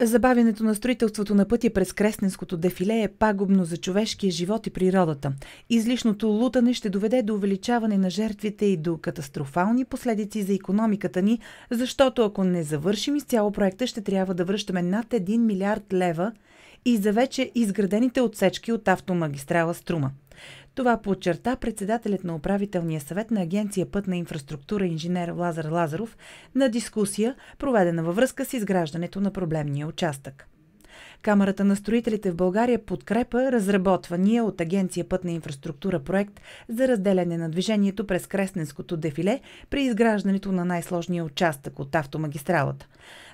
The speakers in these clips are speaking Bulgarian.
Забавянето на строителството на пътя през Кресненското дефиле е пагубно за човешкия живот и природата. Излишното лутане ще доведе до увеличаване на жертвите и до катастрофални последици за економиката ни, защото ако не завършим изцяло проекта, ще трябва да връщаме над 1 милиард лева и за вече изградените отсечки от автомагистрала Струма. Това подчерта председателят на управителния съвет на Агенция Пътна инфраструктура инженер Лазар Лазаров на дискусия, проведена във връзка с изграждането на проблемния участък. Камерата на строителите в България подкрепа разработвания от Агенция Пътна инфраструктура проект за разделяне на движението през Кресненското дефиле при изграждането на най-сложния участък от автомагистралата.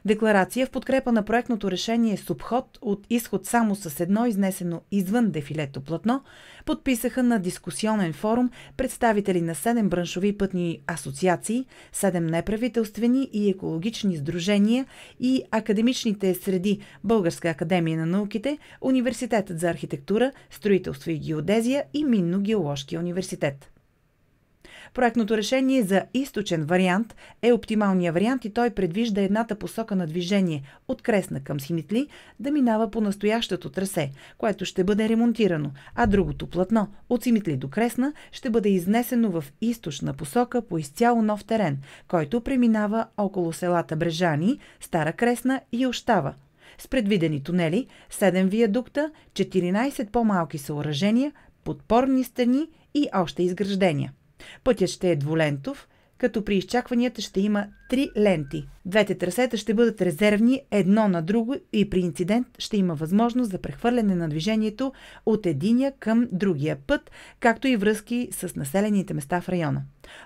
Декларация в подкрепа на проектното решение с обход от изход само с едно изнесено извън дефилето платно подписаха на дискусионен форум представители на 7 браншови пътни асоциации, 7 неправителствени и екологични сдружения и академичните среди Българска академия академия на науките, Университетът за архитектура, строителство и геодезия и Минно-геоложкия университет. Проектното решение за източен вариант е оптималния вариант и той предвижда едната посока на движение от Кресна към Симитли да минава по настоящото трасе, което ще бъде ремонтирано, а другото платно от симитли до Кресна ще бъде изнесено в източна посока по изцяло нов терен, който преминава около селата Брежани, Стара Кресна и Ощава – с предвидени тунели, 7 виадукта, 14 по-малки съоръжения, подпорни стени и още изграждения. Пътят ще е двулентов, като при изчакванията ще има три ленти. Двете трасета ще бъдат резервни едно на друго и при инцидент ще има възможност за прехвърляне на движението от единия към другия път, както и връзки с населените места в района.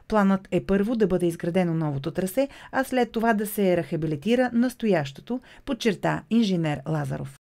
Планът е първо да бъде изградено новото трасе, а след това да се рехабилитира настоящото, подчерта инженер Лазаров.